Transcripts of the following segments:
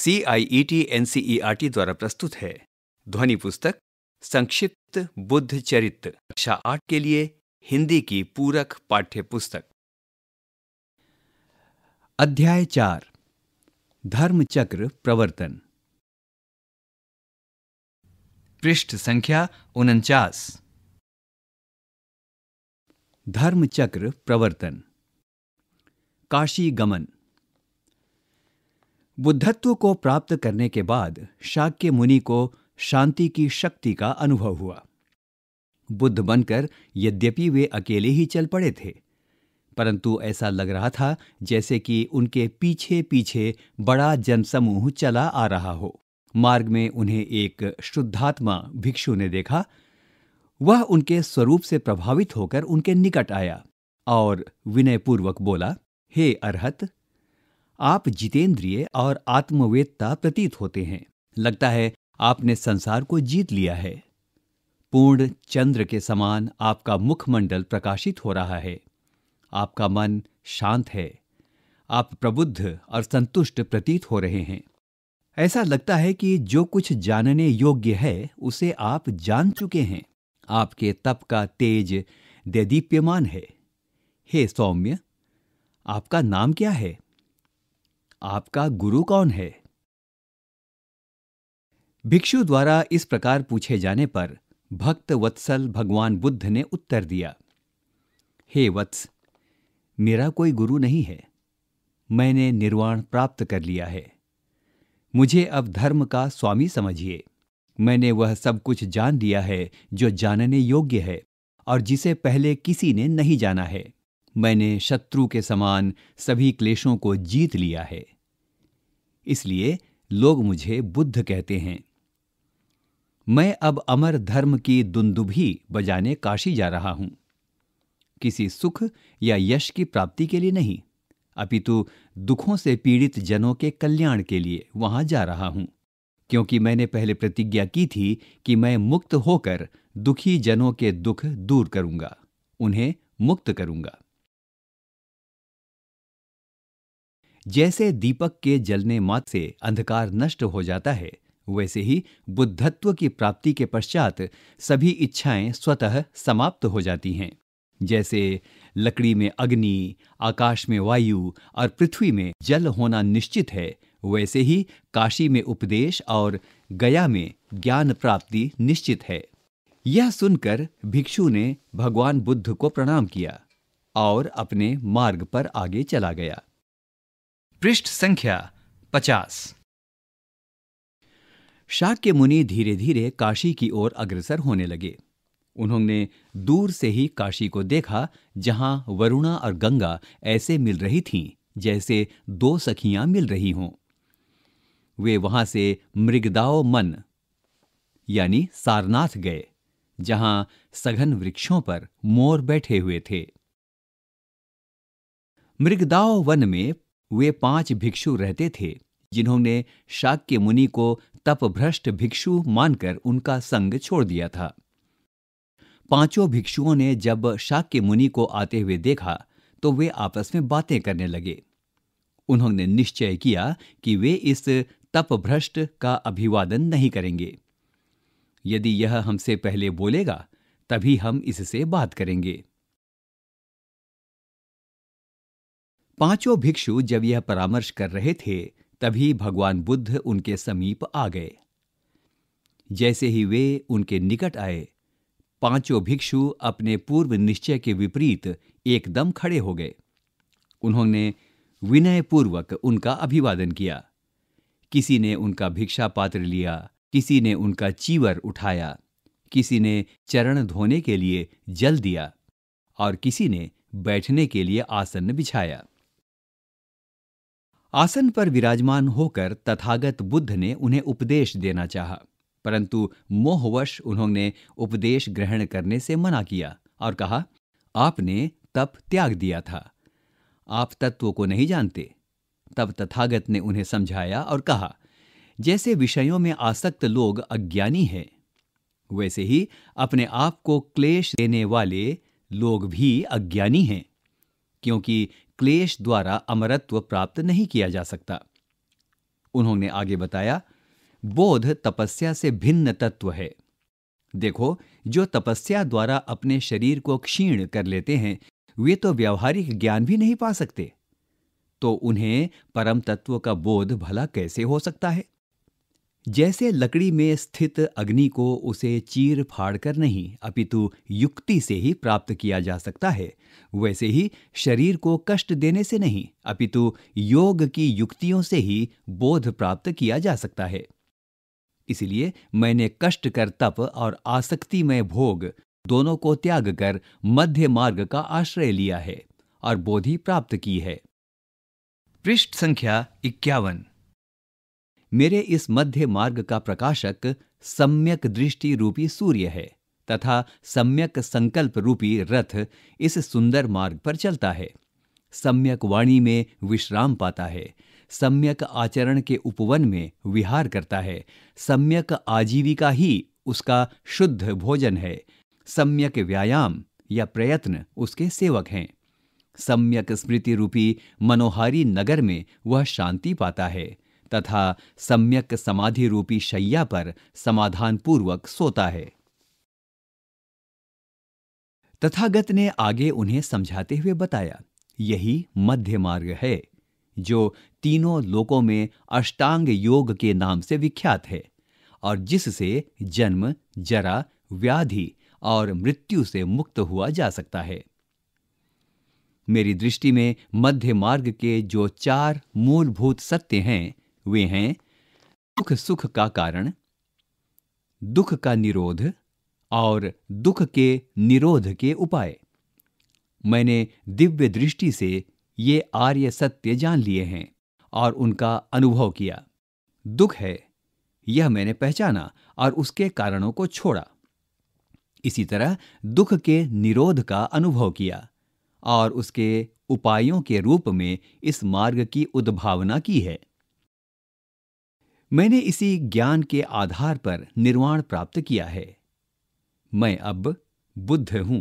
C I E T N C E R T द्वारा प्रस्तुत है ध्वनि पुस्तक संक्षिप्त बुद्ध चरित्र कक्षा आठ के लिए हिंदी की पूरक पाठ्य पुस्तक अध्याय चार धर्म चक्र प्रवर्तन पृष्ठ संख्या उनचास धर्म चक्र प्रवर्तन काशी गमन बुद्धत्व को प्राप्त करने के बाद शाक्य मुनि को शांति की शक्ति का अनुभव हुआ बुद्ध बनकर यद्यपि वे अकेले ही चल पड़े थे परंतु ऐसा लग रहा था जैसे कि उनके पीछे पीछे बड़ा जनसमूह चला आ रहा हो मार्ग में उन्हें एक शुद्धात्मा भिक्षु ने देखा वह उनके स्वरूप से प्रभावित होकर उनके निकट आया और विनयपूर्वक बोला हे अरहत आप जितेंद्रिय और आत्मवेदता प्रतीत होते हैं लगता है आपने संसार को जीत लिया है पूर्ण चंद्र के समान आपका मुखमंडल प्रकाशित हो रहा है आपका मन शांत है आप प्रबुद्ध और संतुष्ट प्रतीत हो रहे हैं ऐसा लगता है कि जो कुछ जानने योग्य है उसे आप जान चुके हैं आपके तप का तेज देदीप्यमान है हे सौम्य आपका नाम क्या है आपका गुरु कौन है भिक्षु द्वारा इस प्रकार पूछे जाने पर भक्त वत्सल भगवान बुद्ध ने उत्तर दिया हे वत्स मेरा कोई गुरु नहीं है मैंने निर्वाण प्राप्त कर लिया है मुझे अब धर्म का स्वामी समझिए मैंने वह सब कुछ जान लिया है जो जानने योग्य है और जिसे पहले किसी ने नहीं जाना है मैंने शत्रु के समान सभी क्लेशों को जीत लिया है इसलिए लोग मुझे बुद्ध कहते हैं मैं अब अमर धर्म की दुंदुभी बजाने काशी जा रहा हूं किसी सुख या यश की प्राप्ति के लिए नहीं अपितु दुखों से पीड़ित जनों के कल्याण के लिए वहां जा रहा हूं क्योंकि मैंने पहले प्रतिज्ञा की थी कि मैं मुक्त होकर दुखी जनों के दुख दूर करूंगा उन्हें मुक्त करूंगा जैसे दीपक के जलने मात्र से अंधकार नष्ट हो जाता है वैसे ही बुद्धत्व की प्राप्ति के पश्चात सभी इच्छाएं स्वतः समाप्त हो जाती हैं जैसे लकड़ी में अग्नि आकाश में वायु और पृथ्वी में जल होना निश्चित है वैसे ही काशी में उपदेश और गया में ज्ञान प्राप्ति निश्चित है यह सुनकर भिक्षु ने भगवान बुद्ध को प्रणाम किया और अपने मार्ग पर आगे चला गया पृष्ठ संख्या पचास शाक्य मुनि धीरे धीरे काशी की ओर अग्रसर होने लगे उन्होंने दूर से ही काशी को देखा जहां वरुणा और गंगा ऐसे मिल रही थीं जैसे दो सखियां मिल रही हों वे वहां से मृगदाओ मन यानी सारनाथ गए जहां सघन वृक्षों पर मोर बैठे हुए थे मृगदाओ वन में वे पांच भिक्षु रहते थे जिन्होंने शाक्य मुनि को तपभ्रष्ट भिक्षु मानकर उनका संग छोड़ दिया था पांचों भिक्षुओं ने जब शाक्य मुनि को आते हुए देखा तो वे आपस में बातें करने लगे उन्होंने निश्चय किया कि वे इस तपभ्रष्ट का अभिवादन नहीं करेंगे यदि यह हमसे पहले बोलेगा तभी हम इससे बात करेंगे पांचों भिक्षु जब यह परामर्श कर रहे थे तभी भगवान बुद्ध उनके समीप आ गए जैसे ही वे उनके निकट आए पांचों भिक्षु अपने पूर्व निश्चय के विपरीत एकदम खड़े हो गए उन्होंने विनयपूर्वक उनका अभिवादन किया किसी ने उनका भिक्षा पात्र लिया किसी ने उनका चीवर उठाया किसी ने चरण धोने के लिए जल दिया और किसी ने बैठने के लिए आसन बिछाया आसन पर विराजमान होकर तथागत बुद्ध ने उन्हें उपदेश देना चाहा परंतु मोहवश उन्होंने उपदेश ग्रहण करने से मना किया और कहा आपने तप त्याग दिया था आप तत्व को नहीं जानते तब तथागत ने उन्हें समझाया और कहा जैसे विषयों में आसक्त लोग अज्ञानी हैं वैसे ही अपने आप को क्लेश देने वाले लोग भी अज्ञानी हैं क्योंकि क्लेश द्वारा अमरत्व प्राप्त नहीं किया जा सकता उन्होंने आगे बताया बोध तपस्या से भिन्न तत्व है देखो जो तपस्या द्वारा अपने शरीर को क्षीण कर लेते हैं वे तो व्यवहारिक ज्ञान भी नहीं पा सकते तो उन्हें परम तत्व का बोध भला कैसे हो सकता है जैसे लकड़ी में स्थित अग्नि को उसे चीर फाड़ कर नहीं अपितु युक्ति से ही प्राप्त किया जा सकता है वैसे ही शरीर को कष्ट देने से नहीं अपितु योग की युक्तियों से ही बोध प्राप्त किया जा सकता है इसलिए मैंने कष्ट कर तप और आसक्ति में भोग दोनों को त्याग कर मध्य मार्ग का आश्रय लिया है और बोधि प्राप्त की है पृष्ठ संख्या इक्यावन मेरे इस मध्य मार्ग का प्रकाशक सम्यक दृष्टि रूपी सूर्य है तथा सम्यक संकल्प रूपी रथ इस सुंदर मार्ग पर चलता है सम्यक वाणी में विश्राम पाता है सम्यक आचरण के उपवन में विहार करता है सम्यक आजीविका ही उसका शुद्ध भोजन है सम्यक व्यायाम या प्रयत्न उसके सेवक हैं सम्यक स्मृति रूपी मनोहारी नगर में वह शांति पाता है तथा सम्यक समाधि रूपी शैया पर समाधान पूर्वक सोता है तथागत ने आगे उन्हें समझाते हुए बताया यही मध्य मार्ग है जो तीनों लोकों में अष्टांग योग के नाम से विख्यात है और जिससे जन्म जरा व्याधि और मृत्यु से मुक्त हुआ जा सकता है मेरी दृष्टि में मध्य मार्ग के जो चार मूलभूत सत्य हैं वे हैं दुख सुख का कारण दुख का निरोध और दुख के निरोध के उपाय मैंने दिव्य दृष्टि से ये आर्य सत्य जान लिए हैं और उनका अनुभव किया दुख है यह मैंने पहचाना और उसके कारणों को छोड़ा इसी तरह दुख के निरोध का अनुभव किया और उसके उपायों के रूप में इस मार्ग की उद्भावना की है मैंने इसी ज्ञान के आधार पर निर्वाण प्राप्त किया है मैं अब बुद्ध हूं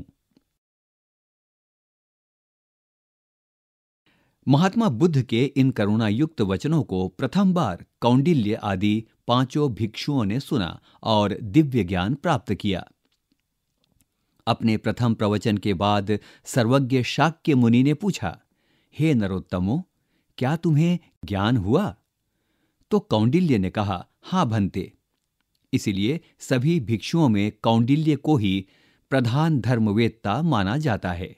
महात्मा बुद्ध के इन करुणायुक्त वचनों को प्रथम बार कौंडिल्य आदि पांचों भिक्षुओं ने सुना और दिव्य ज्ञान प्राप्त किया अपने प्रथम प्रवचन के बाद सर्वज्ञ शाक्य मुनि ने पूछा हे नरोत्तमो क्या तुम्हें ज्ञान हुआ तो कौंडिल्य ने कहा हां भंते इसलिए सभी भिक्षुओं में कौंडिल्य को ही प्रधान धर्मवेत्ता माना जाता है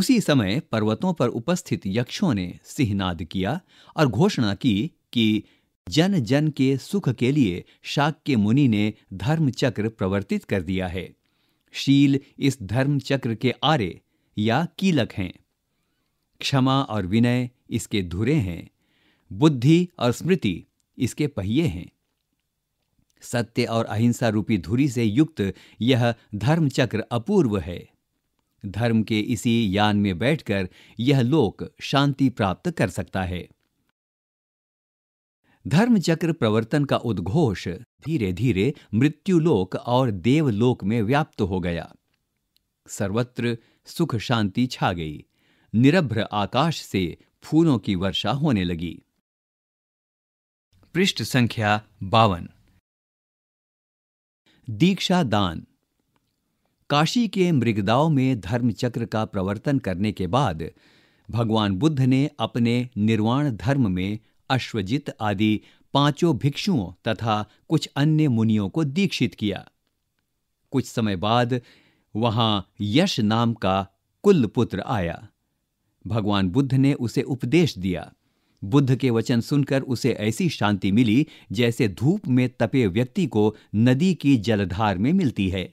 उसी समय पर्वतों पर उपस्थित यक्षों ने सिंहनाद किया और घोषणा की कि जन जन के सुख के लिए शाक्य मुनि ने धर्म चक्र प्रवर्तित कर दिया है शील इस धर्म चक्र के आरे या कीलक हैं क्षमा और विनय इसके धुरे हैं बुद्धि और स्मृति इसके पहिए हैं सत्य और अहिंसा रूपी धुरी से युक्त यह चक्र अपूर्व है धर्म के इसी यान में बैठकर यह लोक शांति प्राप्त कर सकता है धर्म चक्र प्रवर्तन का उद्घोष धीरे धीरे मृत्युलोक और देवलोक में व्याप्त हो गया सर्वत्र सुख शांति छा गई निरभ्र आकाश से फूलों की वर्षा होने लगी पृष्ठ संख्या बावन दीक्षा दान काशी के मृगदाओं में धर्मचक्र का प्रवर्तन करने के बाद भगवान बुद्ध ने अपने निर्वाण धर्म में अश्वजित आदि पांचों भिक्षुओं तथा कुछ अन्य मुनियों को दीक्षित किया कुछ समय बाद वहां यश नाम का कुल पुत्र आया भगवान बुद्ध ने उसे उपदेश दिया बुद्ध के वचन सुनकर उसे ऐसी शांति मिली जैसे धूप में तपे व्यक्ति को नदी की जलधार में मिलती है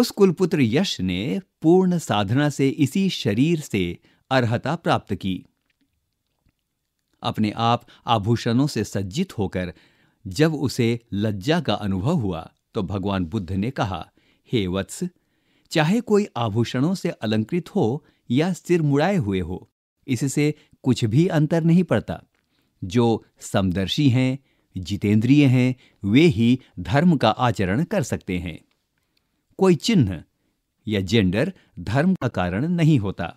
उस कुलपुत्र यश ने पूर्ण साधना से इसी शरीर से अर्हता प्राप्त की अपने आप आभूषणों से सज्जित होकर जब उसे लज्जा का अनुभव हुआ तो भगवान बुद्ध ने कहा हे वत्स चाहे कोई आभूषणों से अलंकृत हो या सिर मुड़ाए हुए हो इससे कुछ भी अंतर नहीं पड़ता जो समदर्शी हैं जितेंद्रिय हैं वे ही धर्म का आचरण कर सकते हैं कोई चिन्ह या जेंडर धर्म का कारण नहीं होता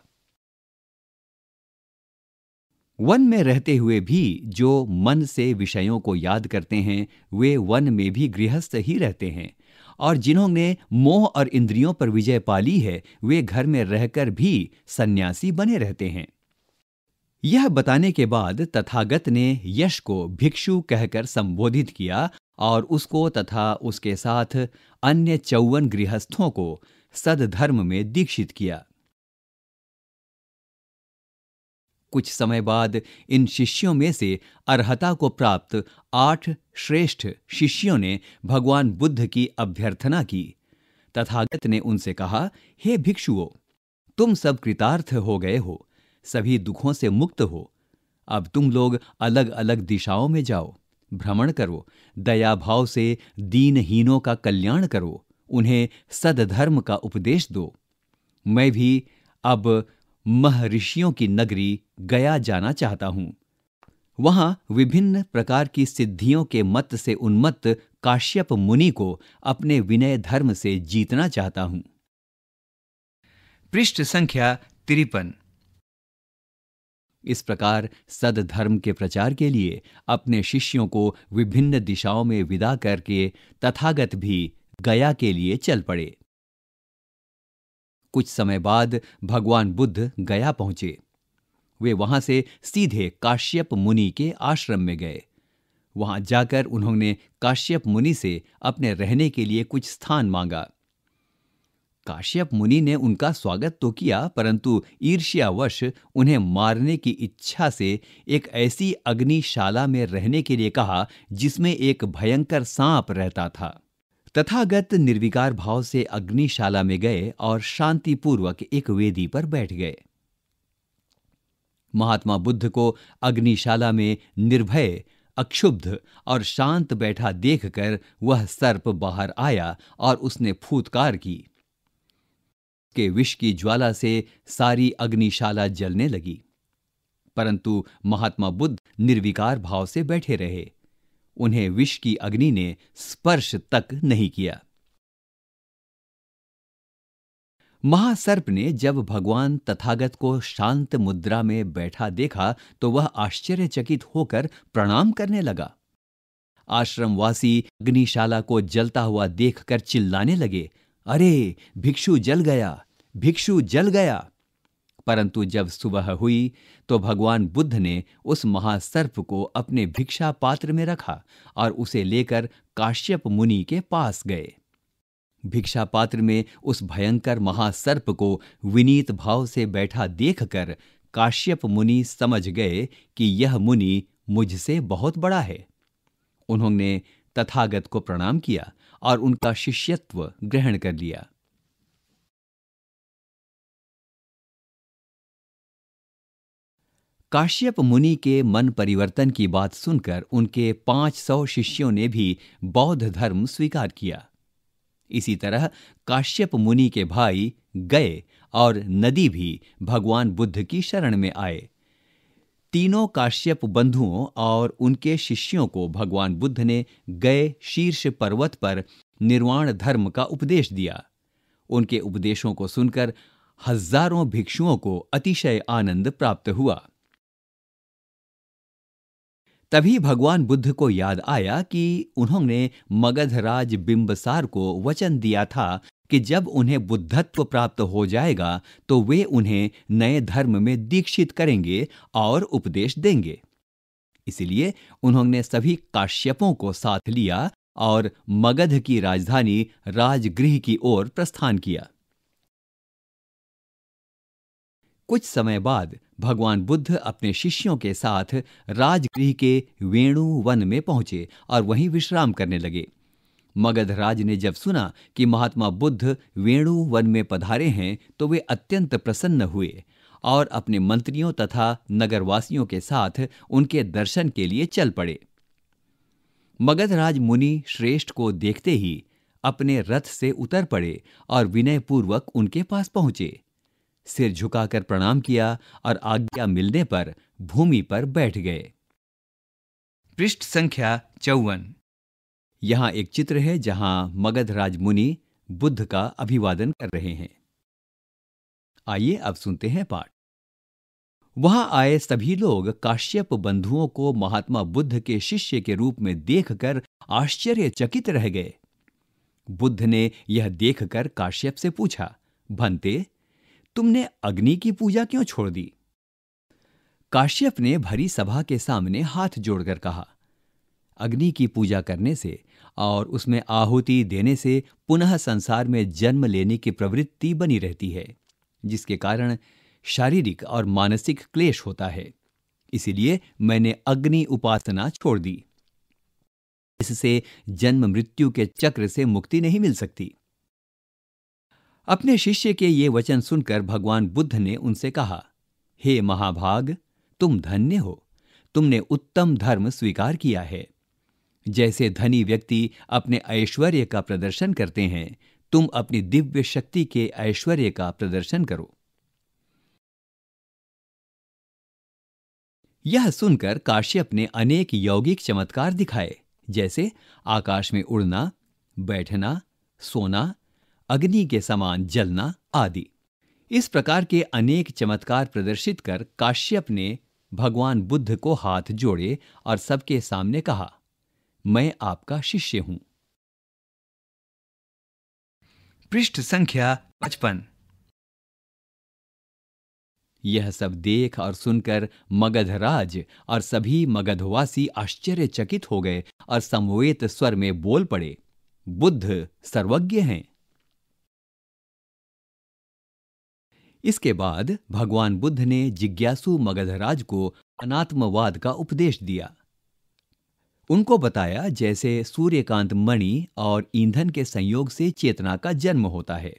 वन में रहते हुए भी जो मन से विषयों को याद करते हैं वे वन में भी गृहस्थ ही रहते हैं और जिन्होंने मोह और इंद्रियों पर विजय पाली है वे घर में रहकर भी सन्यासी बने रहते हैं यह बताने के बाद तथागत ने यश को भिक्षु कहकर संबोधित किया और उसको तथा उसके साथ अन्य चौवन गृहस्थों को सदधर्म में दीक्षित किया कुछ समय बाद इन शिष्यों में से अर्हता को प्राप्त आठ श्रेष्ठ शिष्यों ने भगवान बुद्ध की अभ्यर्थना की तथागत ने उनसे कहा हे भिक्षुओ तुम सब कृतार्थ हो गए हो सभी दुखों से मुक्त हो अब तुम लोग अलग अलग दिशाओं में जाओ भ्रमण करो दया भाव से दीनहीनों का कल्याण करो उन्हें सदधर्म का उपदेश दो मैं भी अब महर्षियों की नगरी गया जाना चाहता हूं वहां विभिन्न प्रकार की सिद्धियों के मत से उन्मत्त काश्यप मुनि को अपने विनय धर्म से जीतना चाहता हूं पृष्ठ संख्या तिरपन इस प्रकार सदधर्म के प्रचार के लिए अपने शिष्यों को विभिन्न दिशाओं में विदा करके तथागत भी गया के लिए चल पड़े कुछ समय बाद भगवान बुद्ध गया पहुंचे वे वहां से सीधे काश्यप मुनि के आश्रम में गए वहां जाकर उन्होंने काश्यप मुनि से अपने रहने के लिए कुछ स्थान मांगा काश्यप मुनि ने उनका स्वागत तो किया परंतु ईर्ष्यावश उन्हें मारने की इच्छा से एक ऐसी अग्निशाला में रहने के लिए कहा जिसमें एक भयंकर सांप रहता था तथागत निर्विकार भाव से अग्निशाला में गए और शांतिपूर्वक एक वेदी पर बैठ गए महात्मा बुद्ध को अग्निशाला में निर्भय अक्षुब्ध और शांत बैठा देखकर वह सर्प बाहर आया और उसने फूतकार की के विष की ज्वाला से सारी अग्निशाला जलने लगी परंतु महात्मा बुद्ध निर्विकार भाव से बैठे रहे उन्हें विष की अग्नि ने स्पर्श तक नहीं किया महासर्प ने जब भगवान तथागत को शांत मुद्रा में बैठा देखा तो वह आश्चर्यचकित होकर प्रणाम करने लगा आश्रमवासी अग्निशाला को जलता हुआ देखकर चिल्लाने लगे अरे भिक्षु जल गया भिक्षु जल गया परंतु जब सुबह हुई तो भगवान बुद्ध ने उस महासर्प को अपने भिक्षा पात्र में रखा और उसे लेकर काश्यप मुनि के पास गए भिक्षा पात्र में उस भयंकर महासर्प को विनीत भाव से बैठा देखकर काश्यप मुनि समझ गए कि यह मुनि मुझसे बहुत बड़ा है उन्होंने तथागत को प्रणाम किया और उनका शिष्यत्व ग्रहण कर लिया काश्यप मुनि के मन परिवर्तन की बात सुनकर उनके 500 शिष्यों ने भी बौद्ध धर्म स्वीकार किया इसी तरह काश्यप मुनि के भाई गए और नदी भी भगवान बुद्ध की शरण में आए तीनों काश्यप बंधुओं और उनके शिष्यों को भगवान बुद्ध ने गए शीर्ष पर्वत पर निर्वाण धर्म का उपदेश दिया उनके उपदेशों को सुनकर हजारों भिक्षुओं को अतिशय आनंद प्राप्त हुआ तभी भगवान बुद्ध को याद आया कि उन्होंने मगधराज बिंबसार को वचन दिया था कि जब उन्हें बुद्धत्व प्राप्त हो जाएगा तो वे उन्हें नए धर्म में दीक्षित करेंगे और उपदेश देंगे इसलिए उन्होंने सभी काश्यपों को साथ लिया और मगध की राजधानी राजगृह की ओर प्रस्थान किया कुछ समय बाद भगवान बुद्ध अपने शिष्यों के साथ राजगृह के वेणु वन में पहुंचे और वहीं विश्राम करने लगे मगधराज ने जब सुना कि महात्मा बुद्ध वेणु वन में पधारे हैं तो वे अत्यंत प्रसन्न हुए और अपने मंत्रियों तथा नगरवासियों के साथ उनके दर्शन के लिए चल पड़े मगधराज मुनि श्रेष्ठ को देखते ही अपने रथ से उतर पड़े और विनयपूर्वक उनके पास पहुंचे सिर झुकाकर प्रणाम किया और आज्ञा मिलने पर भूमि पर बैठ गए पृष्ठ संख्या चौवन यहां एक चित्र है मगध मगधराज मुनि बुद्ध का अभिवादन कर रहे हैं आइए अब सुनते हैं पाठ वहां आए सभी लोग काश्यप बंधुओं को महात्मा बुद्ध के शिष्य के रूप में देखकर आश्चर्यचकित रह गए बुद्ध ने यह देखकर काश्यप से पूछा भंते तुमने अग्नि की पूजा क्यों छोड़ दी काश्यप ने भरी सभा के सामने हाथ जोड़कर कहा अग्नि की पूजा करने से और उसमें आहुति देने से पुनः संसार में जन्म लेने की प्रवृत्ति बनी रहती है जिसके कारण शारीरिक और मानसिक क्लेश होता है इसीलिए मैंने अग्नि उपासना छोड़ दी इससे जन्म मृत्यु के चक्र से मुक्ति नहीं मिल सकती अपने शिष्य के ये वचन सुनकर भगवान बुद्ध ने उनसे कहा हे महाभाग तुम धन्य हो तुमने उत्तम धर्म स्वीकार किया है जैसे धनी व्यक्ति अपने ऐश्वर्य का प्रदर्शन करते हैं तुम अपनी दिव्य शक्ति के ऐश्वर्य का प्रदर्शन करो यह सुनकर काश्यप ने अनेक यौगिक चमत्कार दिखाए जैसे आकाश में उड़ना बैठना सोना अग्नि के समान जलना आदि इस प्रकार के अनेक चमत्कार प्रदर्शित कर काश्यप ने भगवान बुद्ध को हाथ जोड़े और सबके सामने कहा मैं आपका शिष्य हूं पृष्ठ संख्या पचपन यह सब देख और सुनकर मगधराज और सभी मगधवासी आश्चर्यचकित हो गए और समवेत स्वर में बोल पड़े बुद्ध सर्वज्ञ हैं इसके बाद भगवान बुद्ध ने जिज्ञासु मगधराज को अनात्मवाद का उपदेश दिया उनको बताया जैसे सूर्यकांत मणि और ईंधन के संयोग से चेतना का जन्म होता है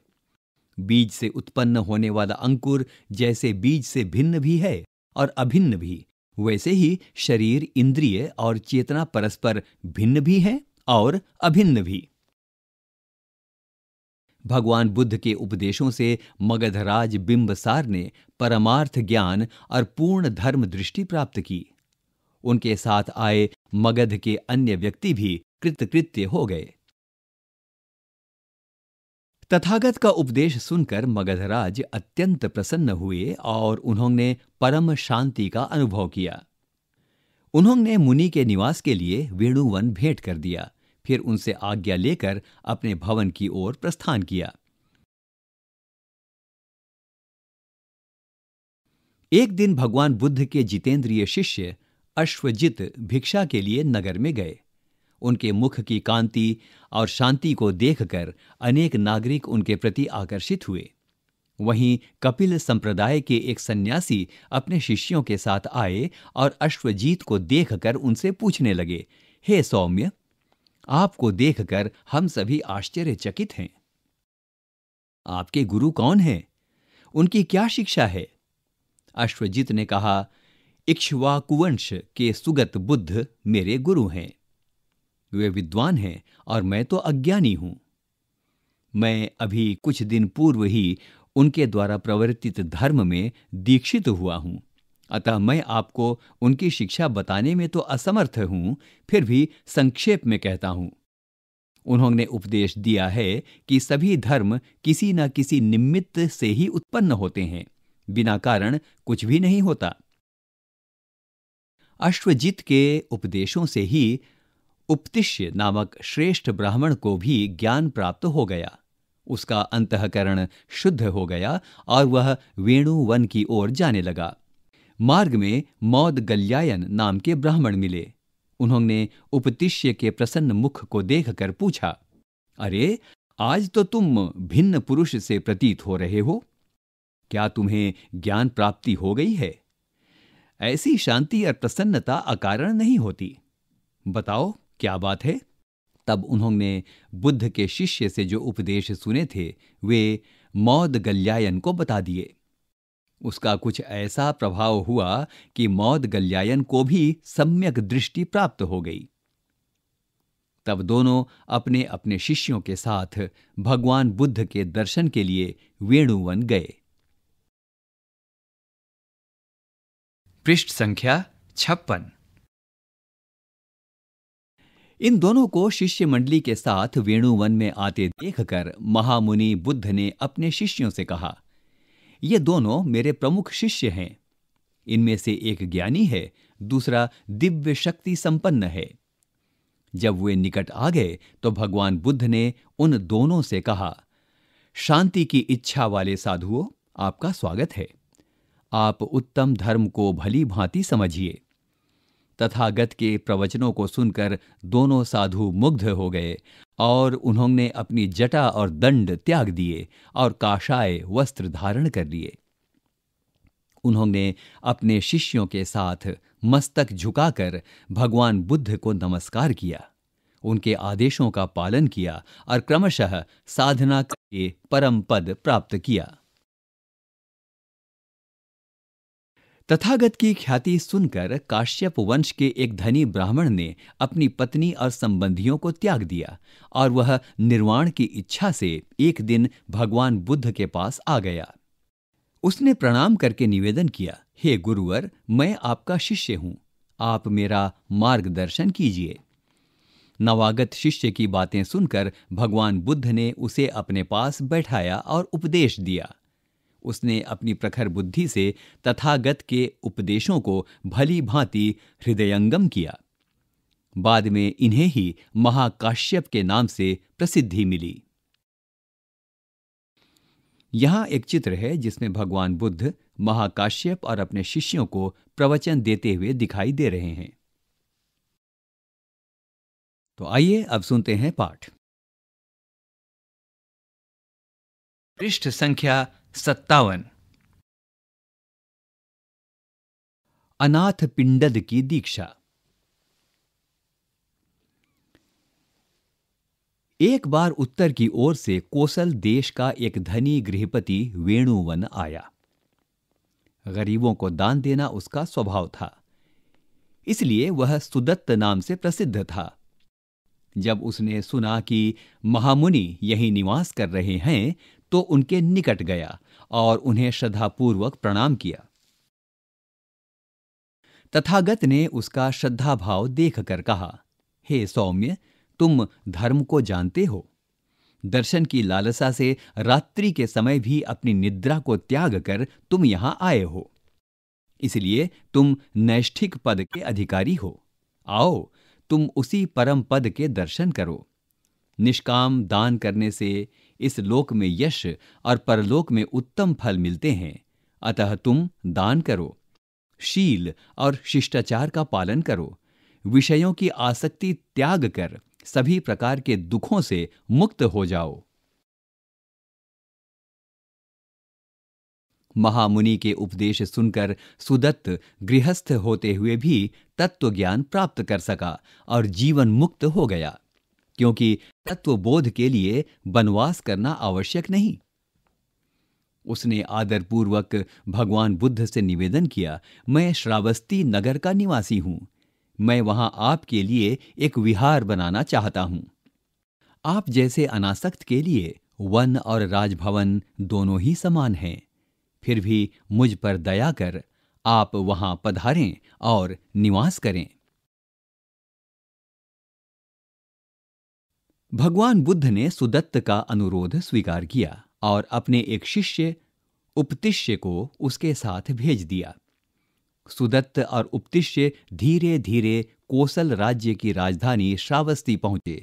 बीज से उत्पन्न होने वाला अंकुर जैसे बीज से भिन्न भी है और अभिन्न भी वैसे ही शरीर इंद्रिय और चेतना परस्पर भिन्न भी है और अभिन्न भी भगवान बुद्ध के उपदेशों से मगधराज बिंबसार ने परमार्थ ज्ञान और पूर्ण धर्म दृष्टि प्राप्त की उनके साथ आए मगध के अन्य व्यक्ति भी कृतकृत्य हो गए तथागत का उपदेश सुनकर मगधराज अत्यंत प्रसन्न हुए और उन्होंने परम शांति का अनुभव किया उन्होंने मुनि के निवास के लिए वेणुवन भेंट कर दिया फिर उनसे आज्ञा लेकर अपने भवन की ओर प्रस्थान किया एक दिन भगवान बुद्ध के जितेंद्रिय शिष्य अश्वजित भिक्षा के लिए नगर में गए उनके मुख की कांति और शांति को देखकर अनेक नागरिक उनके प्रति आकर्षित हुए वहीं कपिल संप्रदाय के एक सन्यासी अपने शिष्यों के साथ आए और अश्वजीत को देखकर उनसे पूछने लगे हे सौम्य आपको देखकर हम सभी आश्चर्यचकित हैं आपके गुरु कौन हैं उनकी क्या शिक्षा है अश्वजीत ने कहा इक्ष्वाकुवंश के सुगत बुद्ध मेरे गुरु हैं वे विद्वान हैं और मैं तो अज्ञानी हूं मैं अभी कुछ दिन पूर्व ही उनके द्वारा प्रवर्तित धर्म में दीक्षित हुआ हूं अतः मैं आपको उनकी शिक्षा बताने में तो असमर्थ हूं फिर भी संक्षेप में कहता हूं उन्होंने उपदेश दिया है कि सभी धर्म किसी न किसी निमित्त से ही उत्पन्न होते हैं बिना कारण कुछ भी नहीं होता अश्वजीत के उपदेशों से ही उपतिष्य नामक श्रेष्ठ ब्राह्मण को भी ज्ञान प्राप्त हो गया उसका अंतकरण शुद्ध हो गया और वह वेणु वन की ओर जाने लगा मार्ग में मौद गल्यायन नाम के ब्राह्मण मिले उन्होंने उपतिष्य के प्रसन्न मुख को देखकर पूछा अरे आज तो तुम भिन्न पुरुष से प्रतीत हो रहे हो क्या तुम्हें ज्ञान प्राप्ति हो गई है ऐसी शांति और प्रसन्नता अकारण नहीं होती बताओ क्या बात है तब उन्होंने बुद्ध के शिष्य से जो उपदेश सुने थे वे मौद गल्यायन को बता दिए उसका कुछ ऐसा प्रभाव हुआ कि मौद गल्यायन को भी सम्यक दृष्टि प्राप्त हो गई तब दोनों अपने अपने शिष्यों के साथ भगवान बुद्ध के दर्शन के लिए वेणुवन गए पृष्ठ संख्या छप्पन इन दोनों को शिष्य मंडली के साथ वेणुवन में आते देखकर महामुनि बुद्ध ने अपने शिष्यों से कहा ये दोनों मेरे प्रमुख शिष्य हैं इनमें से एक ज्ञानी है दूसरा दिव्य शक्ति संपन्न है जब वे निकट आ गए तो भगवान बुद्ध ने उन दोनों से कहा शांति की इच्छा वाले साधुओं आपका स्वागत है आप उत्तम धर्म को भली भांति समझिए तथागत के प्रवचनों को सुनकर दोनों साधु मुग्ध हो गए और उन्होंने अपनी जटा और दंड त्याग दिए और काशाय वस्त्र धारण कर लिए उन्होंने अपने शिष्यों के साथ मस्तक झुकाकर भगवान बुद्ध को नमस्कार किया उनके आदेशों का पालन किया और क्रमशः साधना के परम पद प्राप्त किया तथागत की ख्याति सुनकर काश्यप वंश के एक धनी ब्राह्मण ने अपनी पत्नी और संबंधियों को त्याग दिया और वह निर्वाण की इच्छा से एक दिन भगवान बुद्ध के पास आ गया उसने प्रणाम करके निवेदन किया हे गुरुवर मैं आपका शिष्य हूं आप मेरा मार्गदर्शन कीजिए नवागत शिष्य की बातें सुनकर भगवान बुद्ध ने उसे अपने पास बैठाया और उपदेश दिया उसने अपनी प्रखर बुद्धि से तथागत के उपदेशों को भली भांति हृदयंगम किया बाद में इन्हें ही महाकाश्यप के नाम से प्रसिद्धि मिली यहां एक चित्र है जिसमें भगवान बुद्ध महाकाश्यप और अपने शिष्यों को प्रवचन देते हुए दिखाई दे रहे हैं तो आइए अब सुनते हैं पाठ पृष्ठ संख्या सत्तावन अनाथ पिंडद की दीक्षा एक बार उत्तर की ओर से कोसल देश का एक धनी गृहपति वेणुवन आया गरीबों को दान देना उसका स्वभाव था इसलिए वह सुदत्त नाम से प्रसिद्ध था जब उसने सुना कि महामुनि यही निवास कर रहे हैं तो उनके निकट गया और उन्हें श्रद्धापूर्वक प्रणाम किया तथागत ने उसका श्रद्धा भाव देखकर कहा हे सौम्य तुम धर्म को जानते हो दर्शन की लालसा से रात्रि के समय भी अपनी निद्रा को त्याग कर तुम यहां आए हो इसलिए तुम नैष्ठिक पद के अधिकारी हो आओ तुम उसी परम पद के दर्शन करो निष्काम दान करने से इस लोक में यश और परलोक में उत्तम फल मिलते हैं अतः तुम दान करो शील और शिष्टाचार का पालन करो विषयों की आसक्ति त्याग कर सभी प्रकार के दुखों से मुक्त हो जाओ महामुनि के उपदेश सुनकर सुदत्त गृहस्थ होते हुए भी तत्व ज्ञान प्राप्त कर सका और जीवन मुक्त हो गया क्योंकि तत्वबोध के लिए वनवास करना आवश्यक नहीं उसने आदरपूर्वक भगवान बुद्ध से निवेदन किया मैं श्रावस्ती नगर का निवासी हूं मैं वहां आपके लिए एक विहार बनाना चाहता हूं आप जैसे अनासक्त के लिए वन और राजभवन दोनों ही समान हैं फिर भी मुझ पर दया कर आप वहां पधारें और निवास करें भगवान बुद्ध ने सुदत्त का अनुरोध स्वीकार किया और अपने एक शिष्य उपतिष्य को उसके साथ भेज दिया सुदत्त और उपतिष्य धीरे धीरे कोसल राज्य की राजधानी श्रावस्ती पहुंचे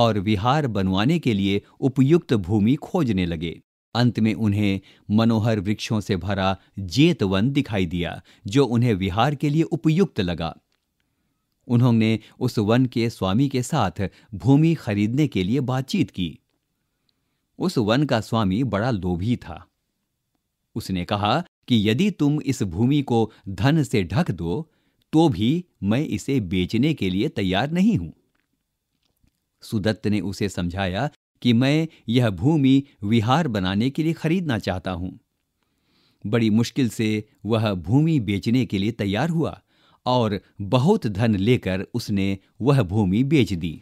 और विहार बनवाने के लिए उपयुक्त भूमि खोजने लगे अंत में उन्हें मनोहर वृक्षों से भरा जेतवन दिखाई दिया जो उन्हें विहार के लिए उपयुक्त लगा उन्होंने उस वन के स्वामी के साथ भूमि खरीदने के लिए बातचीत की उस वन का स्वामी बड़ा लोभी था उसने कहा कि यदि तुम इस भूमि को धन से ढक दो तो भी मैं इसे बेचने के लिए तैयार नहीं हूं सुदत्त ने उसे समझाया कि मैं यह भूमि विहार बनाने के लिए खरीदना चाहता हूं बड़ी मुश्किल से वह भूमि बेचने के लिए तैयार हुआ और बहुत धन लेकर उसने वह भूमि बेच दी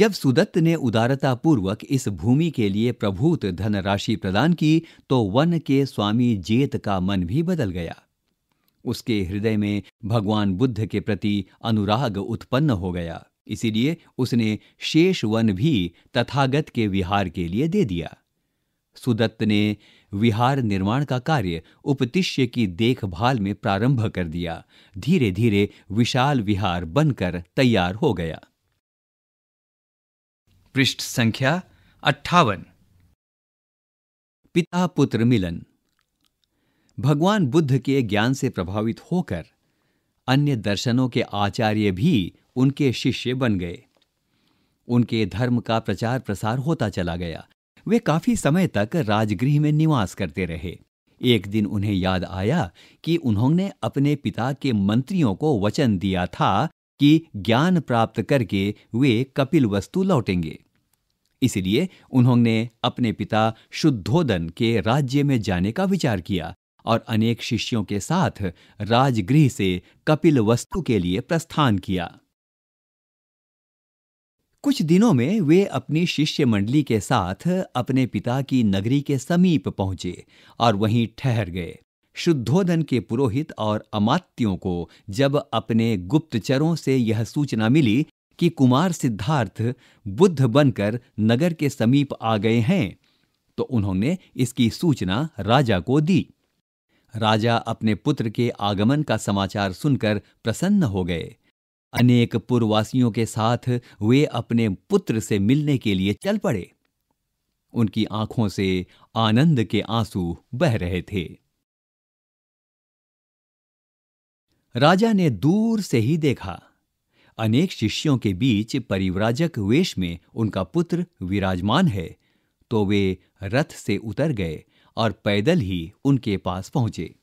जब सुदत्त ने उदारतापूर्वक इस भूमि के लिए प्रभूत धन राशि प्रदान की तो वन के स्वामी जेत का मन भी बदल गया उसके हृदय में भगवान बुद्ध के प्रति अनुराग उत्पन्न हो गया इसीलिए उसने शेष वन भी तथागत के विहार के लिए दे दिया सुदत्त ने विहार निर्माण का कार्य उपतिष्य की देखभाल में प्रारंभ कर दिया धीरे धीरे विशाल विहार बनकर तैयार हो गया पृष्ठ संख्या अट्ठावन पिता पुत्र मिलन भगवान बुद्ध के ज्ञान से प्रभावित होकर अन्य दर्शनों के आचार्य भी उनके शिष्य बन गए उनके धर्म का प्रचार प्रसार होता चला गया वे काफी समय तक राजगृह में निवास करते रहे एक दिन उन्हें याद आया कि उन्होंने अपने पिता के मंत्रियों को वचन दिया था कि ज्ञान प्राप्त करके वे कपिल वस्तु लौटेंगे इसलिए उन्होंने अपने पिता शुद्धोदन के राज्य में जाने का विचार किया और अनेक शिष्यों के साथ राजगृह से कपिल वस्तु के लिए प्रस्थान किया कुछ दिनों में वे अपनी शिष्य मंडली के साथ अपने पिता की नगरी के समीप पहुंचे और वहीं ठहर गए शुद्धोधन के पुरोहित और अमात्यों को जब अपने गुप्तचरों से यह सूचना मिली कि कुमार सिद्धार्थ बुद्ध बनकर नगर के समीप आ गए हैं तो उन्होंने इसकी सूचना राजा को दी राजा अपने पुत्र के आगमन का समाचार सुनकर प्रसन्न हो गए अनेक पुरवासियों के साथ वे अपने पुत्र से मिलने के लिए चल पड़े उनकी आंखों से आनंद के आंसू बह रहे थे राजा ने दूर से ही देखा अनेक शिष्यों के बीच परिव्राजक वेश में उनका पुत्र विराजमान है तो वे रथ से उतर गए और पैदल ही उनके पास पहुंचे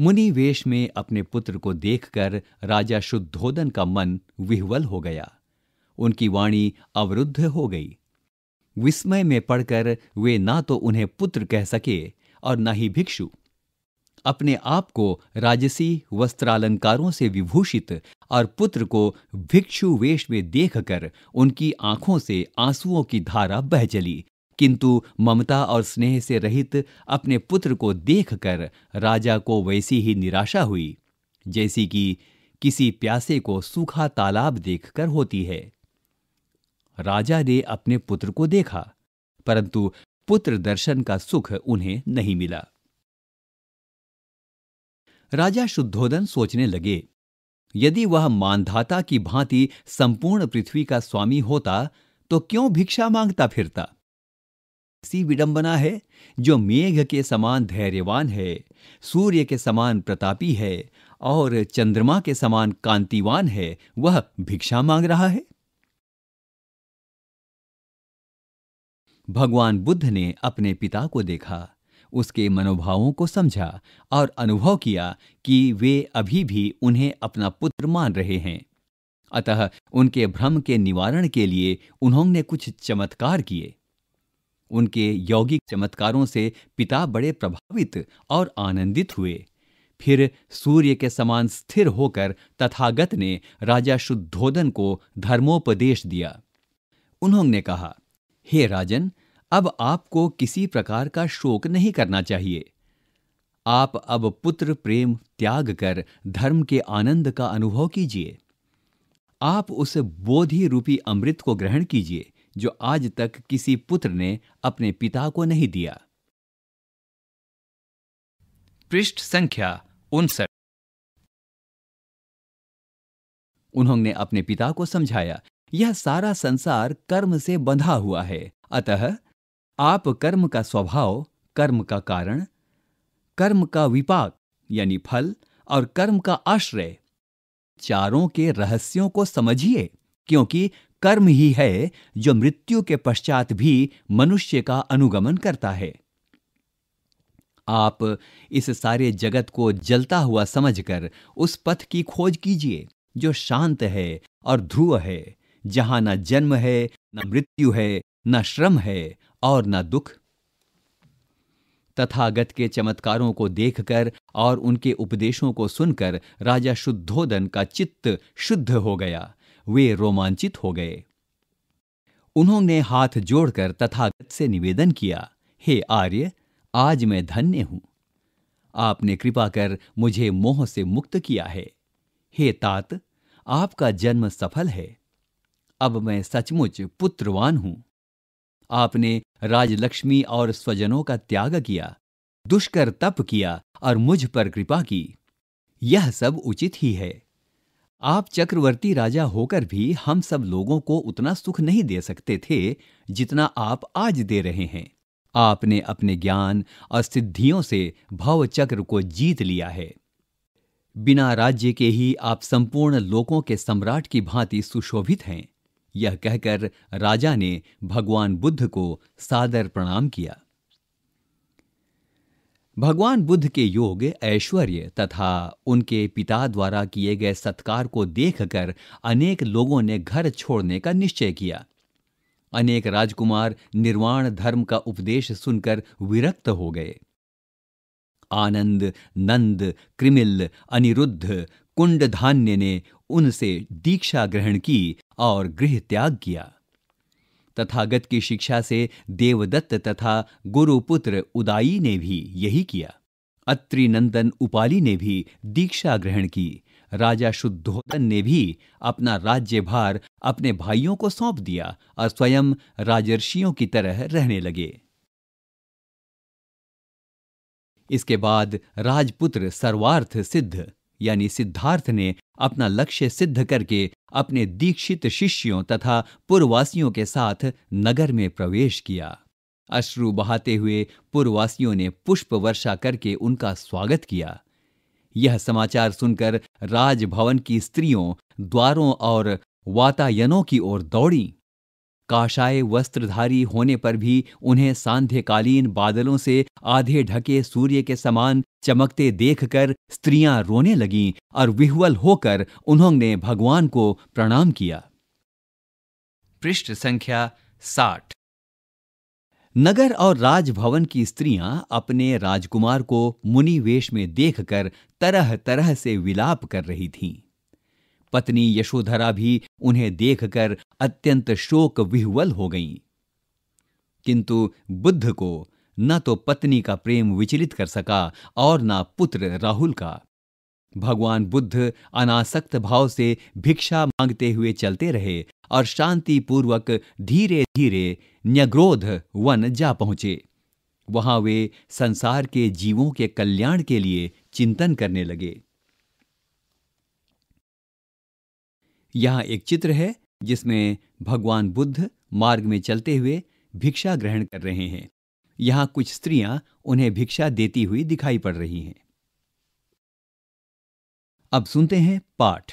मुनि वेश में अपने पुत्र को देखकर राजा शुद्धोदन का मन विह्वल हो गया उनकी वाणी अवरुद्ध हो गई विस्मय में पड़कर वे ना तो उन्हें पुत्र कह सके और न ही भिक्षु अपने आप को राजसी वस्त्रालंकारों से विभूषित और पुत्र को भिक्षु वेश में देखकर उनकी आंखों से आंसुओं की धारा बह चली किंतु ममता और स्नेह से रहित अपने पुत्र को देखकर राजा को वैसी ही निराशा हुई जैसी कि किसी प्यासे को सूखा तालाब देखकर होती है राजा ने अपने पुत्र को देखा परंतु पुत्र दर्शन का सुख उन्हें नहीं मिला राजा शुद्धोदन सोचने लगे यदि वह मानधाता की भांति संपूर्ण पृथ्वी का स्वामी होता तो क्यों भिक्षा मांगता फिरता सी विडंबना है जो मेघ के समान धैर्यवान है सूर्य के समान प्रतापी है और चंद्रमा के समान कांतिवान है वह भिक्षा मांग रहा है भगवान बुद्ध ने अपने पिता को देखा उसके मनोभावों को समझा और अनुभव किया कि वे अभी भी उन्हें अपना पुत्र मान रहे हैं अतः उनके भ्रम के निवारण के लिए उन्होंने कुछ चमत्कार किए उनके यौगिक चमत्कारों से पिता बड़े प्रभावित और आनंदित हुए फिर सूर्य के समान स्थिर होकर तथागत ने राजा शुद्धोदन को धर्मोपदेश दिया उन्होंने कहा हे राजन अब आपको किसी प्रकार का शोक नहीं करना चाहिए आप अब पुत्र प्रेम त्याग कर धर्म के आनंद का अनुभव कीजिए आप उस बोधि रूपी अमृत को ग्रहण कीजिए जो आज तक किसी पुत्र ने अपने पिता को नहीं दिया पृष्ठ संख्या उनसठ उन्होंने अपने पिता को समझाया यह सारा संसार कर्म से बंधा हुआ है अतः आप कर्म का स्वभाव कर्म का कारण कर्म का विपाक यानी फल और कर्म का आश्रय चारों के रहस्यों को समझिए क्योंकि कर्म ही है जो मृत्यु के पश्चात भी मनुष्य का अनुगमन करता है आप इस सारे जगत को जलता हुआ समझकर उस पथ की खोज कीजिए जो शांत है और ध्रुव है जहां न जन्म है न मृत्यु है न श्रम है और न दुख तथागत के चमत्कारों को देखकर और उनके उपदेशों को सुनकर राजा शुद्धोदन का चित्त शुद्ध हो गया वे रोमांचित हो गए उन्होंने हाथ जोड़कर तथागत से निवेदन किया हे आर्य आज मैं धन्य हूं आपने कृपा कर मुझे मोह से मुक्त किया है हे तात आपका जन्म सफल है अब मैं सचमुच पुत्रवान हूं आपने राजलक्ष्मी और स्वजनों का त्याग किया दुष्कर तप किया और मुझ पर कृपा की यह सब उचित ही है आप चक्रवर्ती राजा होकर भी हम सब लोगों को उतना सुख नहीं दे सकते थे जितना आप आज दे रहे हैं आपने अपने ज्ञान और सिद्धियों से भव चक्र को जीत लिया है बिना राज्य के ही आप संपूर्ण लोकों के सम्राट की भांति सुशोभित हैं यह कहकर राजा ने भगवान बुद्ध को सादर प्रणाम किया भगवान बुद्ध के योग ऐश्वर्य तथा उनके पिता द्वारा किए गए सत्कार को देखकर अनेक लोगों ने घर छोड़ने का निश्चय किया अनेक राजकुमार निर्वाण धर्म का उपदेश सुनकर विरक्त हो गए आनंद नंद क्रिमिल अनिरुद्ध कुंड धान्य ने उनसे दीक्षा ग्रहण की और गृह त्याग किया तथागत की शिक्षा से देवदत्त तथा गुरुपुत्र उदाई ने भी यही किया नंदन उपाली ने भी दीक्षा ग्रहण की राजा शुद्धोदन ने भी अपना राज्य भार अपने भाइयों को सौंप दिया और स्वयं राजर्षियों की तरह रहने लगे इसके बाद राजपुत्र सर्वार्थ सिद्ध यानी सिद्धार्थ ने अपना लक्ष्य सिद्ध करके अपने दीक्षित शिष्यों तथा पूर्ववासियों के साथ नगर में प्रवेश किया अश्रु बहाते हुए पूर्ववासियों ने पुष्प वर्षा करके उनका स्वागत किया यह समाचार सुनकर राजभवन की स्त्रियों द्वारों और वातायनों की ओर दौड़ी काशाय वस्त्रधारी होने पर भी उन्हें सांध्यकालीन बादलों से आधे ढके सूर्य के समान चमकते देखकर स्त्रियां रोने लगीं और विह्वल होकर उन्होंने भगवान को प्रणाम किया पृष्ठ संख्या साठ नगर और राजभवन की स्त्रियां अपने राजकुमार को मुनि वेश में देखकर तरह तरह से विलाप कर रही थीं पत्नी यशोधरा भी उन्हें देखकर अत्यंत शोक विह्वल हो गईं किंतु बुद्ध को न तो पत्नी का प्रेम विचलित कर सका और न पुत्र राहुल का भगवान बुद्ध अनासक्त भाव से भिक्षा मांगते हुए चलते रहे और शांतिपूर्वक धीरे धीरे न्यग्रोध वन जा पहुंचे वहां वे संसार के जीवों के कल्याण के लिए चिंतन करने लगे यहाँ एक चित्र है जिसमें भगवान बुद्ध मार्ग में चलते हुए भिक्षा ग्रहण कर रहे हैं यहाँ कुछ स्त्रियां उन्हें भिक्षा देती हुई दिखाई पड़ रही हैं अब सुनते हैं पाठ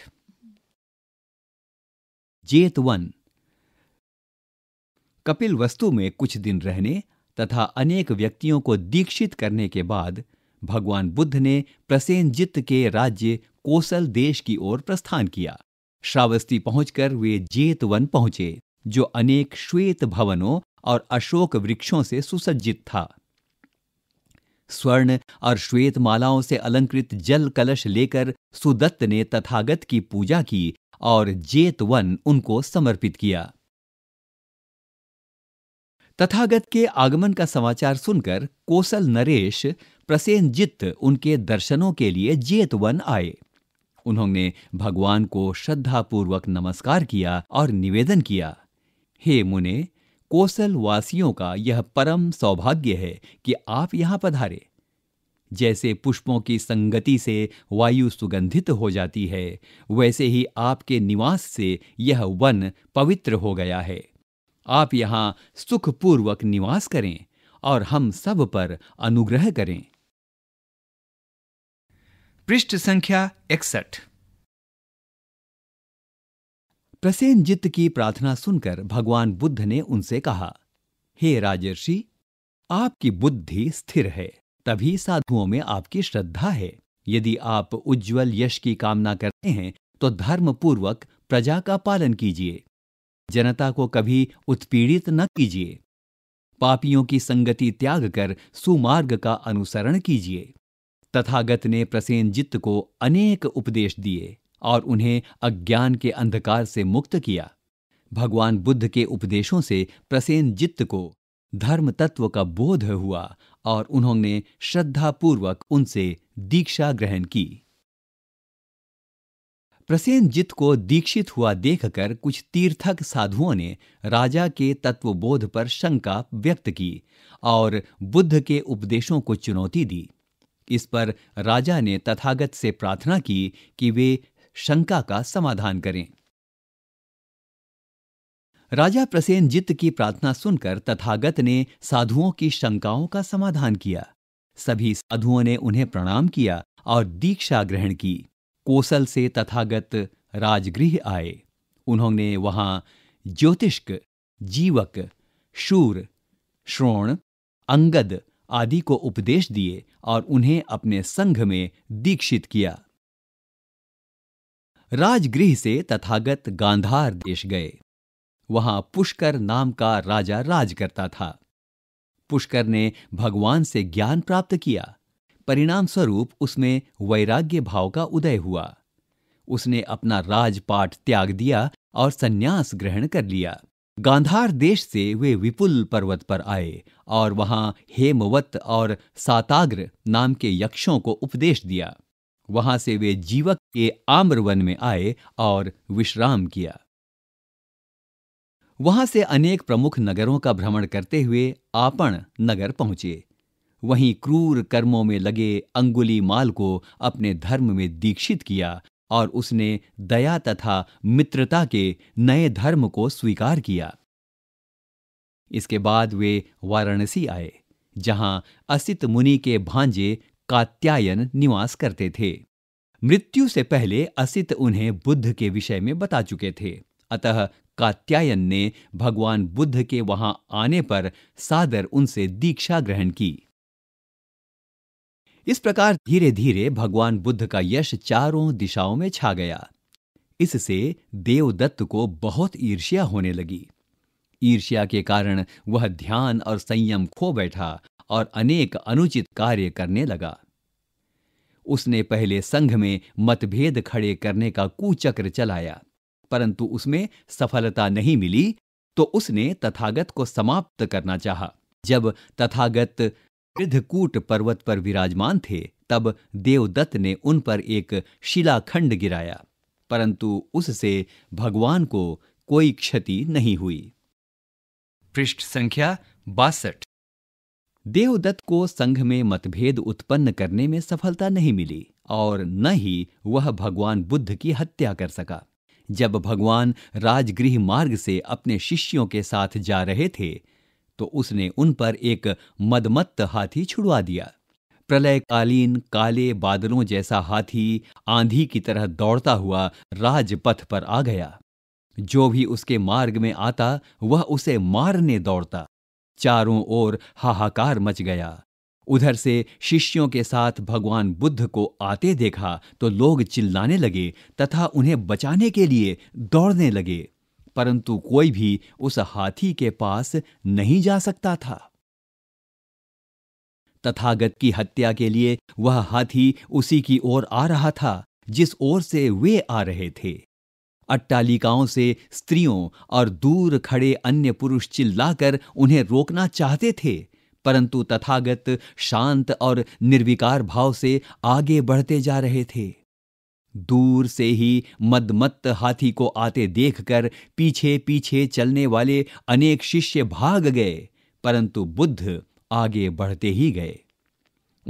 जेत वन कपिल वस्तु में कुछ दिन रहने तथा अनेक व्यक्तियों को दीक्षित करने के बाद भगवान बुद्ध ने प्रसेनजित के राज्य कोसल देश की ओर प्रस्थान किया श्रावस्ती पहुंचकर वे जेतवन पहुंचे जो अनेक श्वेत भवनों और अशोक वृक्षों से सुसज्जित था स्वर्ण और श्वेत मालाओं से अलंकृत जल कलश लेकर सुदत्त ने तथागत की पूजा की और जेतवन उनको समर्पित किया तथागत के आगमन का समाचार सुनकर कोसल नरेश प्रसेनजित उनके दर्शनों के लिए जेतवन आए उन्होंने भगवान को श्रद्धापूर्वक नमस्कार किया और निवेदन किया हे मुने कोसल वासियों का यह परम सौभाग्य है कि आप यहां पधारे जैसे पुष्पों की संगति से वायु सुगंधित हो जाती है वैसे ही आपके निवास से यह वन पवित्र हो गया है आप यहां सुखपूर्वक निवास करें और हम सब पर अनुग्रह करें पृष्ठ संख्या इकसठ प्रसेन जित की प्रार्थना सुनकर भगवान बुद्ध ने उनसे कहा हे राजर्षि आपकी बुद्धि स्थिर है तभी साधुओं में आपकी श्रद्धा है यदि आप उज्जवल यश की कामना करते हैं तो धर्मपूर्वक प्रजा का पालन कीजिए जनता को कभी उत्पीड़ित न कीजिए पापियों की संगति त्याग कर सुमार्ग का अनुसरण कीजिए तथागत ने प्रसेनजित को अनेक उपदेश दिए और उन्हें अज्ञान के अंधकार से मुक्त किया भगवान बुद्ध के उपदेशों से प्रसेनजित को धर्म तत्व का बोध हुआ और उन्होंने श्रद्धापूर्वक उनसे दीक्षा ग्रहण की प्रसेनजित को दीक्षित हुआ देखकर कुछ तीर्थक साधुओं ने राजा के तत्वबोध पर शंका व्यक्त की और बुद्ध के उपदेशों को चुनौती दी इस पर राजा ने तथागत से प्रार्थना की कि वे शंका का समाधान करें राजा प्रसेन जित की प्रार्थना सुनकर तथागत ने साधुओं की शंकाओं का समाधान किया सभी साधुओं ने उन्हें प्रणाम किया और दीक्षा ग्रहण की कोसल से तथागत राजगृह आए उन्होंने वहां ज्योतिष्क जीवक शूर श्रोण अंगद आदि को उपदेश दिए और उन्हें अपने संघ में दीक्षित किया राजगृह से तथागत गांधार देश गए वहां पुष्कर नाम का राजा राज करता था पुष्कर ने भगवान से ज्ञान प्राप्त किया परिणाम स्वरूप उसमें वैराग्य भाव का उदय हुआ उसने अपना राजपाट त्याग दिया और सन्यास ग्रहण कर लिया गांधार देश से वे विपुल पर्वत पर आए और वहां हेमवत और साताग्र नाम के यक्षों को उपदेश दिया वहां से वे जीवक के आम्रवन में आए और विश्राम किया वहां से अनेक प्रमुख नगरों का भ्रमण करते हुए आपण नगर पहुंचे वहीं क्रूर कर्मों में लगे अंगुली माल को अपने धर्म में दीक्षित किया और उसने दया तथा मित्रता के नए धर्म को स्वीकार किया इसके बाद वे वाराणसी आए जहां असित मुनि के भांजे कात्यायन निवास करते थे मृत्यु से पहले असित उन्हें बुद्ध के विषय में बता चुके थे अतः कात्यायन ने भगवान बुद्ध के वहां आने पर सादर उनसे दीक्षा ग्रहण की इस प्रकार धीरे धीरे भगवान बुद्ध का यश चारों दिशाओं में छा गया इससे देवदत्त को बहुत ईर्ष्या होने लगी ईर्ष्या के कारण वह ध्यान और संयम खो बैठा और अनेक अनुचित कार्य करने लगा उसने पहले संघ में मतभेद खड़े करने का कुचक्र चलाया परंतु उसमें सफलता नहीं मिली तो उसने तथागत को समाप्त करना चाहा जब तथागत विधकूट पर्वत पर विराजमान थे तब देवदत्त ने उन पर एक शिलाखंड गिराया परंतु उससे भगवान को कोई क्षति नहीं हुई पृष्ठ संख्या बासठ देवदत्त को संघ में मतभेद उत्पन्न करने में सफलता नहीं मिली और न ही वह भगवान बुद्ध की हत्या कर सका जब भगवान राजगृह मार्ग से अपने शिष्यों के साथ जा रहे थे तो उसने उन पर एक मदमत्त हाथी छुड़वा दिया प्रलयकालीन काले बादलों जैसा हाथी आंधी की तरह दौड़ता हुआ राजपथ पर आ गया जो भी उसके मार्ग में आता वह उसे मारने दौड़ता चारों ओर हाहाकार मच गया उधर से शिष्यों के साथ भगवान बुद्ध को आते देखा तो लोग चिल्लाने लगे तथा उन्हें बचाने के लिए दौड़ने लगे परंतु कोई भी उस हाथी के पास नहीं जा सकता था तथागत की हत्या के लिए वह हाथी उसी की ओर आ रहा था जिस ओर से वे आ रहे थे अट्टालिकाओं से स्त्रियों और दूर खड़े अन्य पुरुष चिल्लाकर उन्हें रोकना चाहते थे परंतु तथागत शांत और निर्विकार भाव से आगे बढ़ते जा रहे थे दूर से ही मदमत्त हाथी को आते देखकर पीछे पीछे चलने वाले अनेक शिष्य भाग गए परंतु बुद्ध आगे बढ़ते ही गए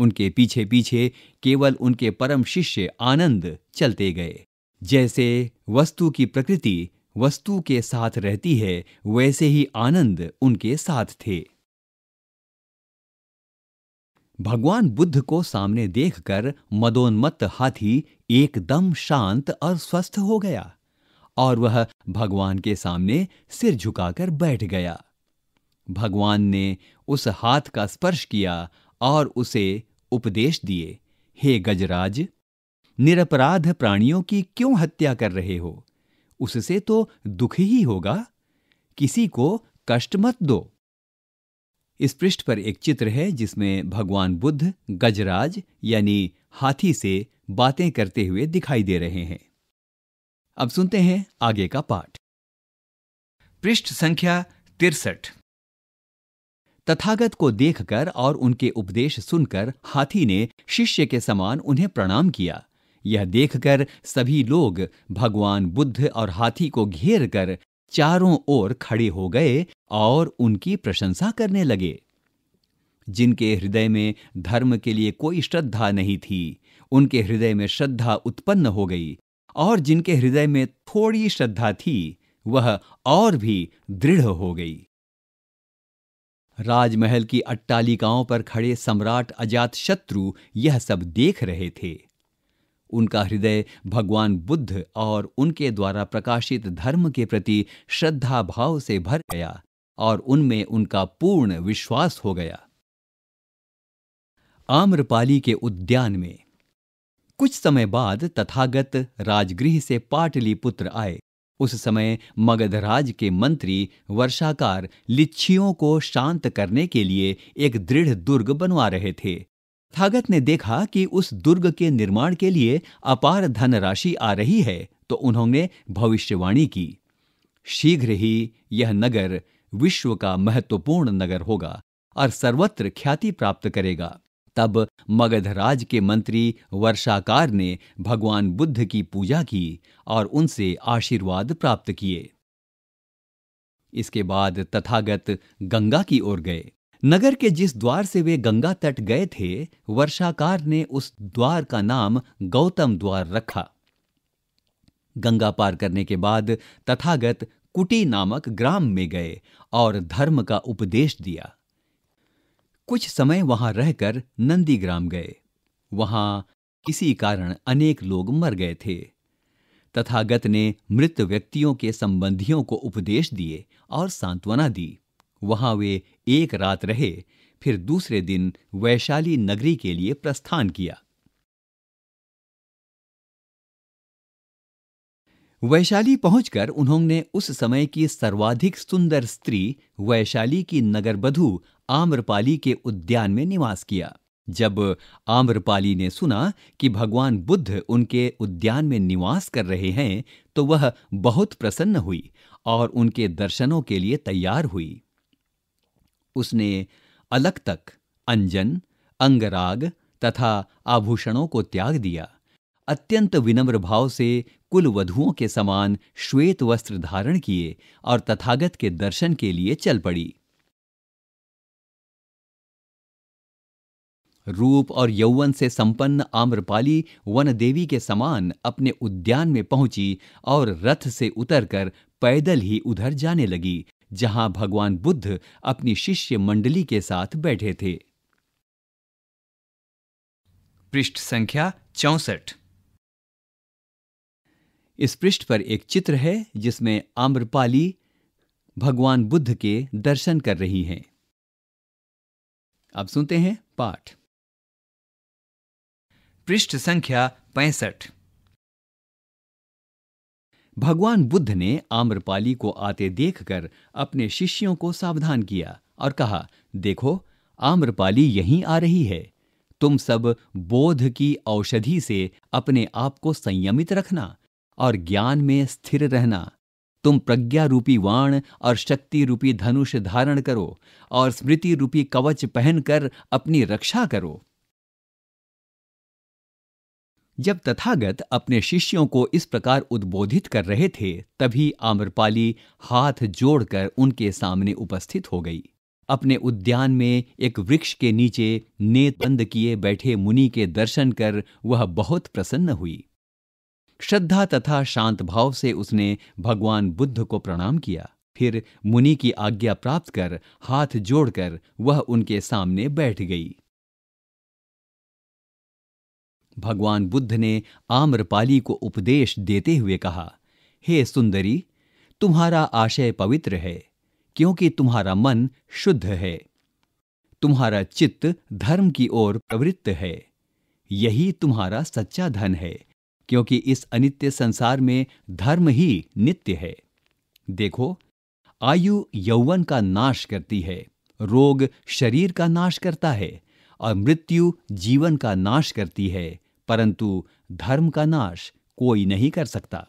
उनके पीछे पीछे केवल उनके परम शिष्य आनंद चलते गए जैसे वस्तु की प्रकृति वस्तु के साथ रहती है वैसे ही आनंद उनके साथ थे भगवान बुद्ध को सामने देखकर मदोन्मत्त हाथी एकदम शांत और स्वस्थ हो गया और वह भगवान के सामने सिर झुकाकर बैठ गया भगवान ने उस हाथ का स्पर्श किया और उसे उपदेश दिए हे गजराज निरपराध प्राणियों की क्यों हत्या कर रहे हो उससे तो दुख ही होगा किसी को कष्ट मत दो इस पृष्ठ पर एक चित्र है जिसमें भगवान बुद्ध गजराज यानी हाथी से बातें करते हुए दिखाई दे रहे हैं अब सुनते हैं आगे का पाठ पृष्ठ संख्या तिरसठ तथागत को देखकर और उनके उपदेश सुनकर हाथी ने शिष्य के समान उन्हें प्रणाम किया यह देखकर सभी लोग भगवान बुद्ध और हाथी को घेर कर चारों ओर खड़े हो गए और उनकी प्रशंसा करने लगे जिनके हृदय में धर्म के लिए कोई श्रद्धा नहीं थी उनके हृदय में श्रद्धा उत्पन्न हो गई और जिनके हृदय में थोड़ी श्रद्धा थी वह और भी दृढ़ हो गई राजमहल की अट्टालिकाओं पर खड़े सम्राट अजात शत्रु यह सब देख रहे थे उनका हृदय भगवान बुद्ध और उनके द्वारा प्रकाशित धर्म के प्रति श्रद्धा भाव से भर गया और उनमें उनका पूर्ण विश्वास हो गया आम्रपाली के उद्यान में कुछ समय बाद तथागत राजगृह से पाटलिपुत्र आए उस समय मगधराज के मंत्री वर्षाकार लिच्छियों को शांत करने के लिए एक दृढ़ दुर्ग बनवा रहे थे थागत ने देखा कि उस दुर्ग के निर्माण के लिए अपार धनराशि आ रही है तो उन्होंने भविष्यवाणी की शीघ्र ही यह नगर विश्व का महत्वपूर्ण नगर होगा और सर्वत्र ख्याति प्राप्त करेगा तब मगधराज के मंत्री वर्षाकार ने भगवान बुद्ध की पूजा की और उनसे आशीर्वाद प्राप्त किए इसके बाद तथागत गंगा की ओर गए नगर के जिस द्वार से वे गंगा तट गए थे वर्षाकार ने उस द्वार का नाम गौतम द्वार रखा गंगा पार करने के बाद तथागत कुटी नामक ग्राम में गए और धर्म का उपदेश दिया कुछ समय वहां रहकर नंदीग्राम गए वहां किसी कारण अनेक लोग मर गए थे तथागत ने मृत व्यक्तियों के संबंधियों को उपदेश दिए और सांत्वना दी वहां वे एक रात रहे फिर दूसरे दिन वैशाली नगरी के लिए प्रस्थान किया वैशाली पहुंचकर उन्होंने उस समय की सर्वाधिक सुंदर स्त्री वैशाली की नगरबधु आम्रपाली के उद्यान में निवास किया जब आम्रपाली ने सुना कि भगवान बुद्ध उनके उद्यान में निवास कर रहे हैं तो वह बहुत प्रसन्न हुई और उनके दर्शनों के लिए तैयार हुई उसने अलग तक अंजन अंगराग तथा आभूषणों को त्याग दिया अत्यंत विनम्र भाव से कुल वधुओं के समान श्वेत वस्त्र धारण किए और तथागत के दर्शन के लिए चल पड़ी रूप और यौवन से संपन्न आम्रपाली वन देवी के समान अपने उद्यान में पहुंची और रथ से उतरकर पैदल ही उधर जाने लगी जहां भगवान बुद्ध अपनी शिष्य मंडली के साथ बैठे थे पृष्ठ संख्या चौसठ इस पृष्ठ पर एक चित्र है जिसमें आम्रपाली भगवान बुद्ध के दर्शन कर रही हैं अब सुनते हैं पाठ पृष्ठ संख्या पैंसठ भगवान बुद्ध ने आम्रपाली को आते देखकर अपने शिष्यों को सावधान किया और कहा देखो आम्रपाली यहीं आ रही है तुम सब बोध की औषधि से अपने आप को संयमित रखना और ज्ञान में स्थिर रहना तुम प्रज्ञा रूपी वाण और शक्ति रूपी धनुष धारण करो और स्मृति रूपी कवच पहनकर अपनी रक्षा करो जब तथागत अपने शिष्यों को इस प्रकार उद्बोधित कर रहे थे तभी आम्रपाली हाथ जोड़कर उनके सामने उपस्थित हो गई अपने उद्यान में एक वृक्ष के नीचे नेत बंद किए बैठे मुनि के दर्शन कर वह बहुत प्रसन्न हुई श्रद्धा तथा शांत भाव से उसने भगवान बुद्ध को प्रणाम किया फिर मुनि की आज्ञा प्राप्त कर हाथ जोड़कर वह उनके सामने बैठ गई भगवान बुद्ध ने आम्रपाली को उपदेश देते हुए कहा हे सुंदरी तुम्हारा आशय पवित्र है क्योंकि तुम्हारा मन शुद्ध है तुम्हारा चित्त धर्म की ओर प्रवृत्त है यही तुम्हारा सच्चा धन है क्योंकि इस अनित्य संसार में धर्म ही नित्य है देखो आयु यौवन का नाश करती है रोग शरीर का नाश करता है और मृत्यु जीवन का नाश करती है परंतु धर्म का नाश कोई नहीं कर सकता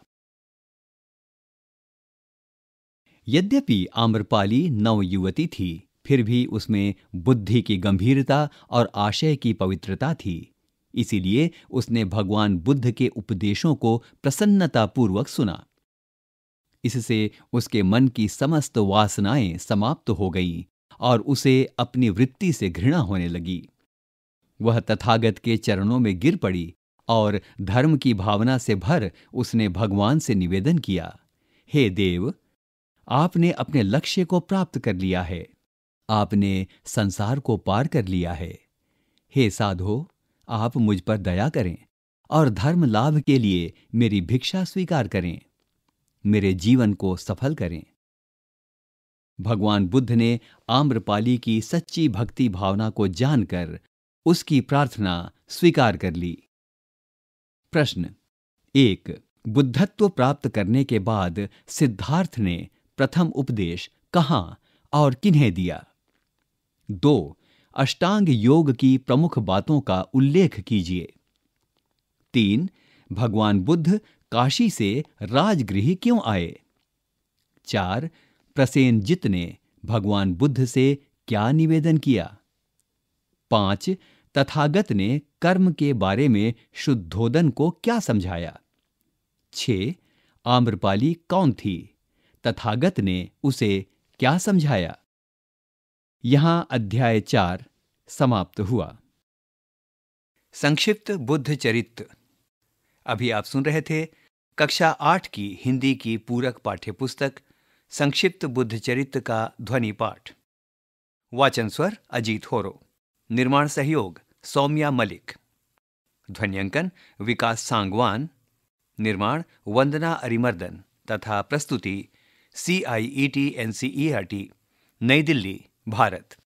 यद्यपि आम्रपाली नव युवती थी फिर भी उसमें बुद्धि की गंभीरता और आशय की पवित्रता थी इसीलिए उसने भगवान बुद्ध के उपदेशों को प्रसन्नतापूर्वक सुना इससे उसके मन की समस्त वासनाएं समाप्त हो गईं और उसे अपनी वृत्ति से घृणा होने लगी वह तथागत के चरणों में गिर पड़ी और धर्म की भावना से भर उसने भगवान से निवेदन किया हे देव आपने अपने लक्ष्य को प्राप्त कर लिया है आपने संसार को पार कर लिया है हे साधो आप मुझ पर दया करें और धर्म लाभ के लिए मेरी भिक्षा स्वीकार करें मेरे जीवन को सफल करें भगवान बुद्ध ने आम्रपाली की सच्ची भक्ति भावना को जानकर उसकी प्रार्थना स्वीकार कर ली प्रश्न एक बुद्धत्व प्राप्त करने के बाद सिद्धार्थ ने प्रथम उपदेश कहा और किन्हें दिया दो अष्टांग योग की प्रमुख बातों का उल्लेख कीजिए तीन भगवान बुद्ध काशी से राजगृह क्यों आए चार प्रसेनजित ने भगवान बुद्ध से क्या निवेदन किया पांच तथागत ने कर्म के बारे में शुद्धोदन को क्या समझाया छ आम्रपाली कौन थी तथागत ने उसे क्या समझाया यहां अध्याय चार समाप्त हुआ संक्षिप्त बुद्ध चरित्र अभी आप सुन रहे थे कक्षा आठ की हिंदी की पूरक पाठ्य पुस्तक संक्षिप्त बुद्ध चरित्र का ध्वनि पाठ वाचन स्वर अजीत होरो निर्माण सहयोग सौम्या मलिक ध्वनियांकन विकास सांगवान निर्माण वंदना अरिमर्दन तथा प्रस्तुति C I E T N C E R T Nai Delhi Bharat